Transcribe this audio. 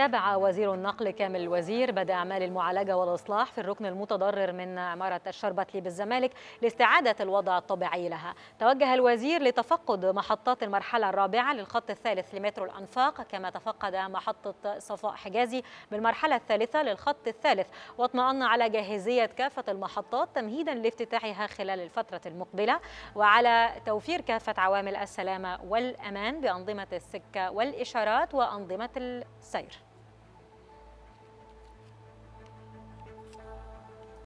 تابع وزير النقل كامل الوزير بدء أعمال المعالجة والإصلاح في الركن المتضرر من عمارة الشربتلي بالزمالك لاستعادة الوضع الطبيعي لها توجه الوزير لتفقد محطات المرحلة الرابعة للخط الثالث لمترو الأنفاق كما تفقد محطة صفاء حجازي بالمرحلة الثالثة للخط الثالث واطمأن على جاهزية كافة المحطات تمهيدا لافتتاحها خلال الفترة المقبلة وعلى توفير كافة عوامل السلامة والأمان بأنظمة السكة والإشارات وأنظمة السير